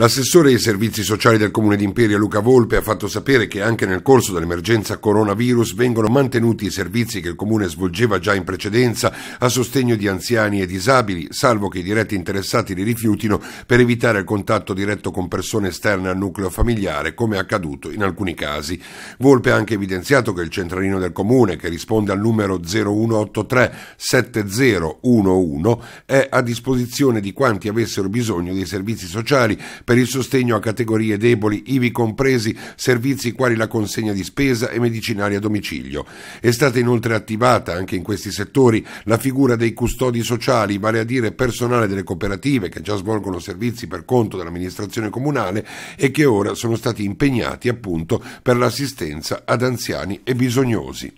L'assessore ai servizi sociali del Comune di Imperia Luca Volpe ha fatto sapere che anche nel corso dell'emergenza coronavirus vengono mantenuti i servizi che il Comune svolgeva già in precedenza a sostegno di anziani e disabili, salvo che i diretti interessati li rifiutino per evitare il contatto diretto con persone esterne al nucleo familiare, come è accaduto in alcuni casi. Volpe ha anche evidenziato che il centralino del Comune, che risponde al numero 0183 7011, è a disposizione di quanti avessero bisogno dei servizi sociali per il sostegno a categorie deboli, ivi compresi servizi quali la consegna di spesa e medicinali a domicilio. È stata inoltre attivata anche in questi settori la figura dei custodi sociali, vale a dire personale delle cooperative che già svolgono servizi per conto dell'amministrazione comunale e che ora sono stati impegnati appunto per l'assistenza ad anziani e bisognosi.